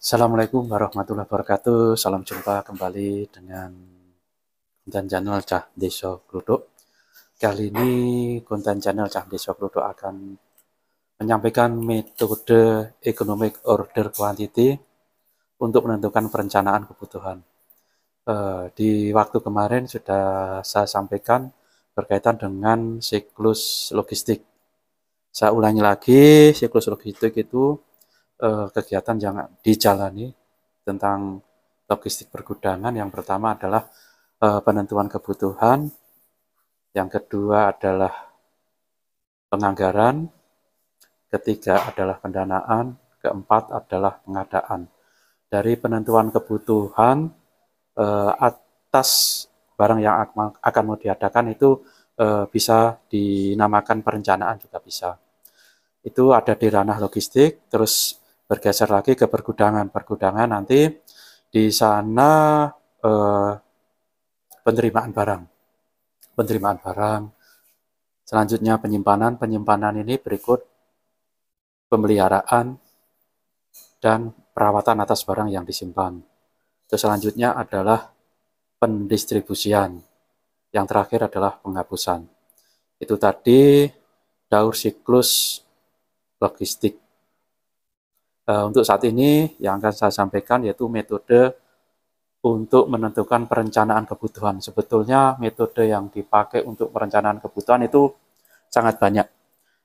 Assalamualaikum warahmatullahi wabarakatuh. Salam jumpa kembali dengan konten channel Cah Deso Gluduk. Kali ini konten channel Cah Deso Gluduk akan menyampaikan metode economic order quantity untuk menentukan perencanaan kebutuhan. Eh, di waktu kemarin sudah saya sampaikan berkaitan dengan siklus logistik. Saya ulangi lagi, siklus logistik itu uh, kegiatan yang dijalani tentang logistik pergudangan yang pertama adalah uh, penentuan kebutuhan, yang kedua adalah penganggaran, ketiga adalah pendanaan, keempat adalah pengadaan. Dari penentuan kebutuhan uh, atas barang yang akan mau diadakan itu uh, bisa dinamakan perencanaan juga bisa. Itu ada di ranah logistik, terus bergeser lagi ke pergudangan. Pergudangan nanti di sana eh, penerimaan barang. Penerimaan barang. Selanjutnya penyimpanan. Penyimpanan ini berikut pemeliharaan dan perawatan atas barang yang disimpan. Terus selanjutnya adalah pendistribusian. Yang terakhir adalah penghapusan. Itu tadi daur siklus logistik. Eh, untuk saat ini yang akan saya sampaikan yaitu metode untuk menentukan perencanaan kebutuhan. Sebetulnya metode yang dipakai untuk perencanaan kebutuhan itu sangat banyak.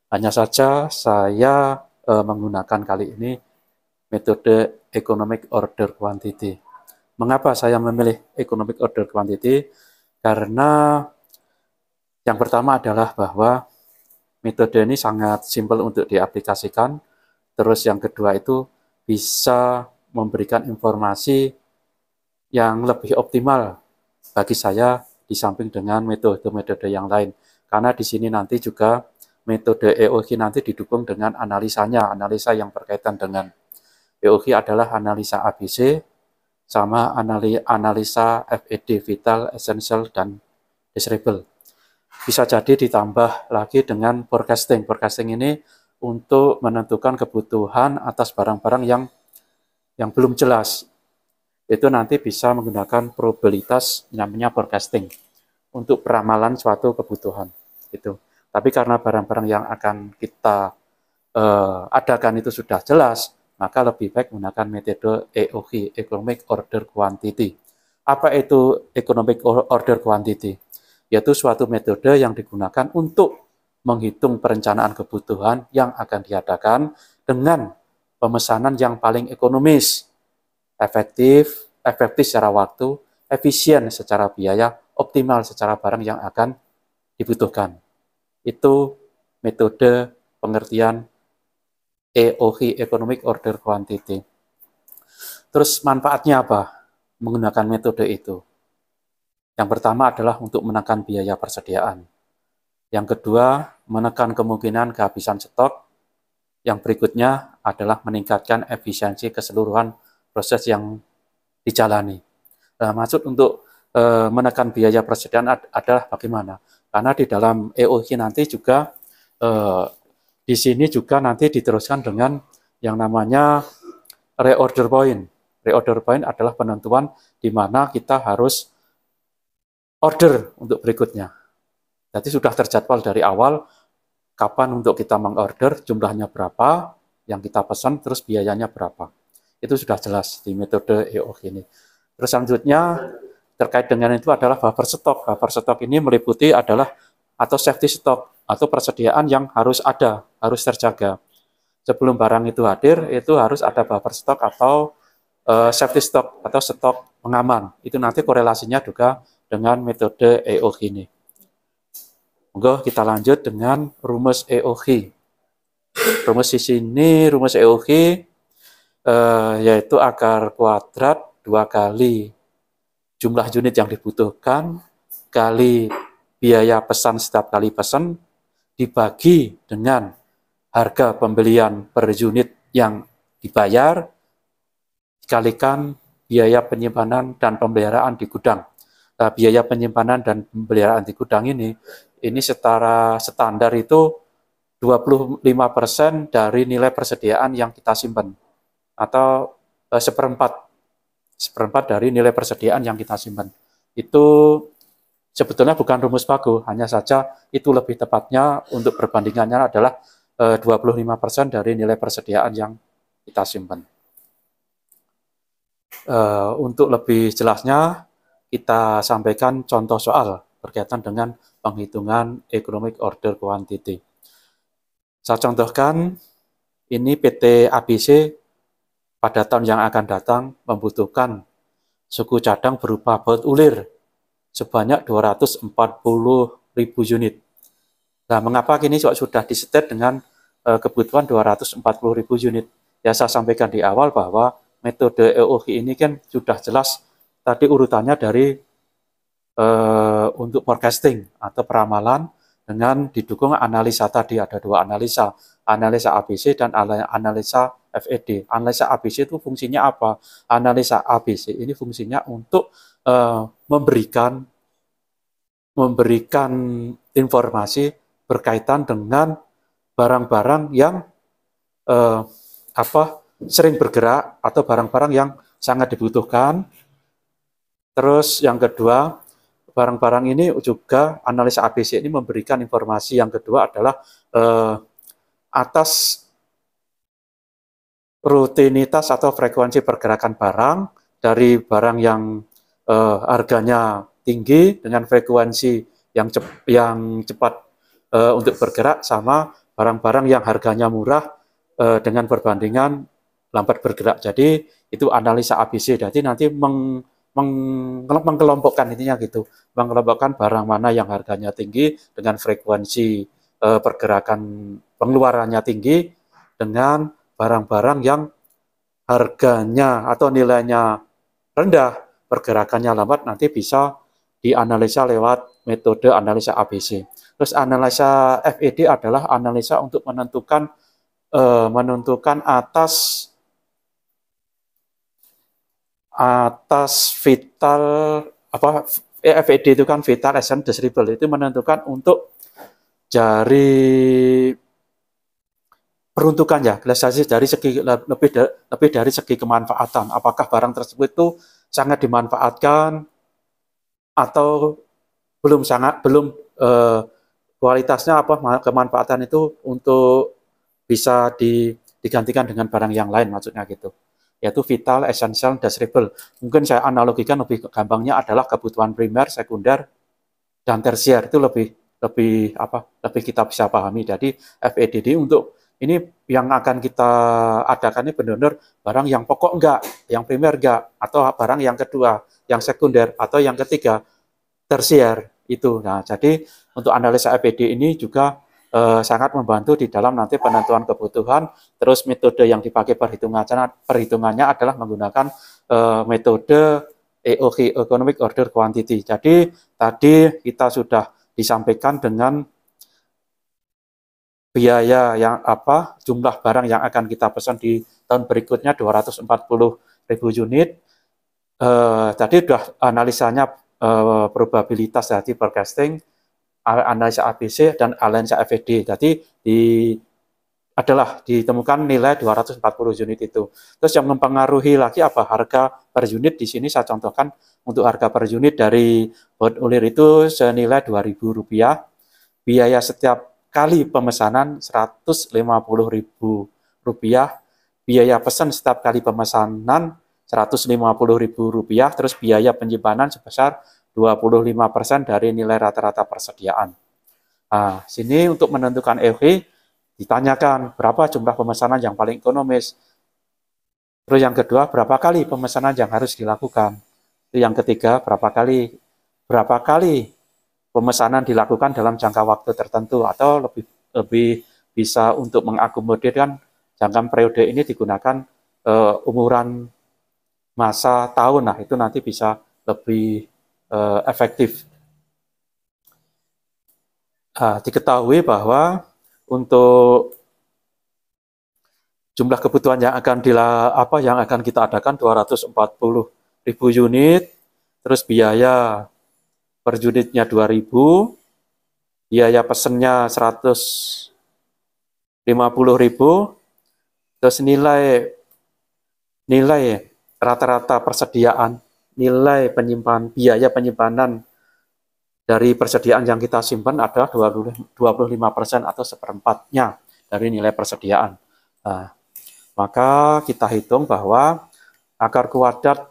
Hanya saja saya eh, menggunakan kali ini metode economic order quantity. Mengapa saya memilih economic order quantity? Karena yang pertama adalah bahwa metode ini sangat simpel untuk diaplikasikan Terus yang kedua itu bisa memberikan informasi yang lebih optimal bagi saya di samping dengan metode-metode yang lain. Karena di sini nanti juga metode EOG nanti didukung dengan analisanya, analisa yang berkaitan dengan EOG adalah analisa ABC sama analisa FED, vital, essential, dan disable. Bisa jadi ditambah lagi dengan forecasting. Forecasting ini untuk menentukan kebutuhan atas barang-barang yang yang belum jelas. Itu nanti bisa menggunakan probabilitas namanya forecasting untuk peramalan suatu kebutuhan. Itu. Tapi karena barang-barang yang akan kita uh, adakan itu sudah jelas, maka lebih baik menggunakan metode EOQ, Economic Order Quantity. Apa itu Economic Order Quantity? Yaitu suatu metode yang digunakan untuk menghitung perencanaan kebutuhan yang akan diadakan dengan pemesanan yang paling ekonomis, efektif, efektif secara waktu, efisien secara biaya, optimal secara barang yang akan dibutuhkan. Itu metode pengertian EOQ, Economic Order Quantity. Terus manfaatnya apa menggunakan metode itu? Yang pertama adalah untuk menekan biaya persediaan yang kedua, menekan kemungkinan kehabisan stok. Yang berikutnya adalah meningkatkan efisiensi keseluruhan proses yang dijalani. Nah, maksud untuk e, menekan biaya persediaan ad, adalah bagaimana? Karena di dalam EOI nanti juga e, di sini juga nanti diteruskan dengan yang namanya reorder point. Reorder point adalah penentuan di mana kita harus order untuk berikutnya. Jadi sudah terjadwal dari awal kapan untuk kita mengorder, jumlahnya berapa, yang kita pesan, terus biayanya berapa. Itu sudah jelas di metode EOG ini. Terus selanjutnya terkait dengan itu adalah buffer stock. Buffer stock ini meliputi adalah atau safety stock atau persediaan yang harus ada, harus terjaga. Sebelum barang itu hadir, itu harus ada buffer stock atau uh, safety stock atau stok pengaman. Itu nanti korelasinya juga dengan metode EOG ini. Monggo kita lanjut dengan rumus EOG. Rumus di sini, rumus EOG, eh, yaitu akar kuadrat dua kali jumlah unit yang dibutuhkan kali biaya pesan setiap kali pesan dibagi dengan harga pembelian per unit yang dibayar dikalikan biaya penyimpanan dan pemeliharaan di gudang. Nah, biaya penyimpanan dan pemeliharaan di gudang ini ini setara standar itu 25% dari nilai persediaan yang kita simpan atau eh, seperempat seperempat dari nilai persediaan yang kita simpan. Itu sebetulnya bukan rumus baku, hanya saja itu lebih tepatnya untuk perbandingannya adalah eh, 25% dari nilai persediaan yang kita simpan. Uh, untuk lebih jelasnya, kita sampaikan contoh soal berkaitan dengan penghitungan economic order quantity. Saya contohkan ini PT ABC pada tahun yang akan datang membutuhkan suku cadang berupa baut ulir sebanyak 240 ribu unit. Nah, mengapa kini sudah disetet dengan eh, kebutuhan 240 ribu unit? Ya, saya sampaikan di awal bahwa metode EOG ini kan sudah jelas tadi urutannya dari eh, untuk forecasting atau peramalan dengan didukung analisa tadi ada dua analisa analisa ABC dan analisa FED analisa ABC itu fungsinya apa analisa ABC ini fungsinya untuk eh, memberikan memberikan informasi berkaitan dengan barang-barang yang eh, apa sering bergerak atau barang-barang yang sangat dibutuhkan Terus yang kedua, barang-barang ini juga analisa ABC ini memberikan informasi yang kedua adalah eh, atas rutinitas atau frekuensi pergerakan barang dari barang yang eh, harganya tinggi dengan frekuensi yang cep yang cepat eh, untuk bergerak sama barang-barang yang harganya murah eh, dengan perbandingan lambat bergerak. Jadi itu analisa ABC. Jadi nanti meng mengkelompokkan intinya gitu, mengkelompokkan barang mana yang harganya tinggi dengan frekuensi e, pergerakan pengeluarannya tinggi dengan barang-barang yang harganya atau nilainya rendah, pergerakannya lambat nanti bisa dianalisa lewat metode analisa ABC. Terus analisa FED adalah analisa untuk menentukan e, menentukan atas atas vital apa FED itu kan vital essential disable itu menentukan untuk jari peruntukan ya klasasi dari segi lebih da, lebih dari segi kemanfaatan apakah barang tersebut itu sangat dimanfaatkan atau belum sangat belum eh, kualitasnya apa kemanfaatan itu untuk bisa di, digantikan dengan barang yang lain maksudnya gitu yaitu vital, esensial, desirable. Mungkin saya analogikan lebih gampangnya adalah kebutuhan primer, sekunder, dan tersier itu lebih lebih apa lebih kita bisa pahami. Jadi FEDD untuk ini yang akan kita adakan ini benar-benar barang yang pokok enggak, yang primer enggak, atau barang yang kedua, yang sekunder, atau yang ketiga, tersier itu. Nah, jadi untuk analisa FED ini juga eh, sangat membantu di dalam nanti penentuan kebutuhan. Terus metode yang dipakai perhitungannya, perhitungannya adalah menggunakan eh, metode EOK (Economic Order Quantity). Jadi tadi kita sudah disampaikan dengan biaya yang apa jumlah barang yang akan kita pesan di tahun berikutnya 240 ribu unit. Eh, tadi sudah analisanya eh, probabilitas dari forecasting analisa ABC dan analisa FED. Jadi di adalah ditemukan nilai 240 unit itu. Terus yang mempengaruhi lagi apa harga per unit di sini saya contohkan untuk harga per unit dari bot ulir itu senilai Rp2.000, biaya setiap kali pemesanan Rp150.000, biaya pesan setiap kali pemesanan Rp150.000, terus biaya penyimpanan sebesar 25% dari nilai rata-rata persediaan. Nah, sini untuk menentukan EV ditanyakan berapa jumlah pemesanan yang paling ekonomis. Terus yang kedua, berapa kali pemesanan yang harus dilakukan. Itu yang ketiga, berapa kali berapa kali pemesanan dilakukan dalam jangka waktu tertentu atau lebih lebih bisa untuk mengakomodirkan jangka periode ini digunakan uh, umuran masa tahun. Nah, itu nanti bisa lebih uh, efektif. Uh, diketahui bahwa untuk jumlah kebutuhan yang akan dila, apa yang akan kita adakan 240 ribu unit, terus biaya per unitnya 2000, biaya pesennya 150 ribu, terus nilai nilai rata-rata persediaan nilai penyimpanan biaya penyimpanan dari persediaan yang kita simpan adalah 25% atau seperempatnya dari nilai persediaan. Nah, maka kita hitung bahwa akar kuadrat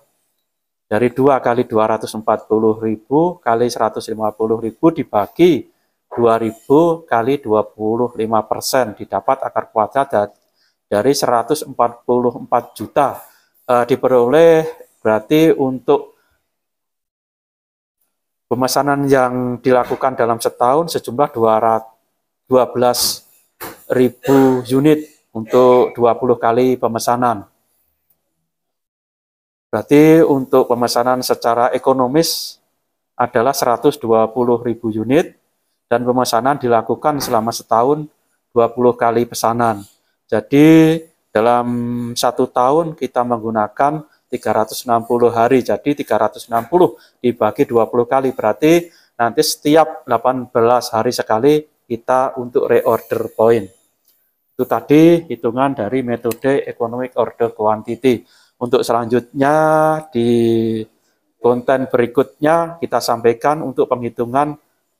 dari 2 kali ribu kali ribu dibagi 2.000 kali 25 persen didapat akar kuadrat dari 144 juta e, diperoleh Berarti untuk pemesanan yang dilakukan dalam setahun sejumlah 12 ribu unit untuk 20 kali pemesanan. Berarti untuk pemesanan secara ekonomis adalah 120 ribu unit dan pemesanan dilakukan selama setahun 20 kali pesanan. Jadi dalam satu tahun kita menggunakan 360 hari. Jadi 360 dibagi 20 kali berarti nanti setiap 18 hari sekali kita untuk reorder point. Itu tadi hitungan dari metode economic order quantity. Untuk selanjutnya di konten berikutnya kita sampaikan untuk penghitungan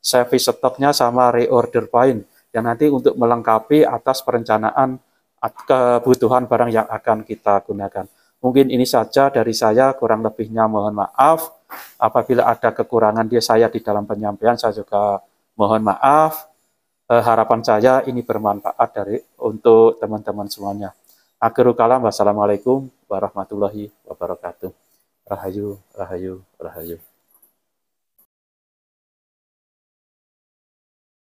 service stoknya sama reorder point yang nanti untuk melengkapi atas perencanaan kebutuhan barang yang akan kita gunakan. Mungkin ini saja dari saya, kurang lebihnya mohon maaf. Apabila ada kekurangan dia saya di dalam penyampaian, saya juga mohon maaf. Eh, harapan saya ini bermanfaat dari untuk teman-teman semuanya. Akhirul kalam, wassalamualaikum warahmatullahi wabarakatuh. Rahayu, rahayu, rahayu.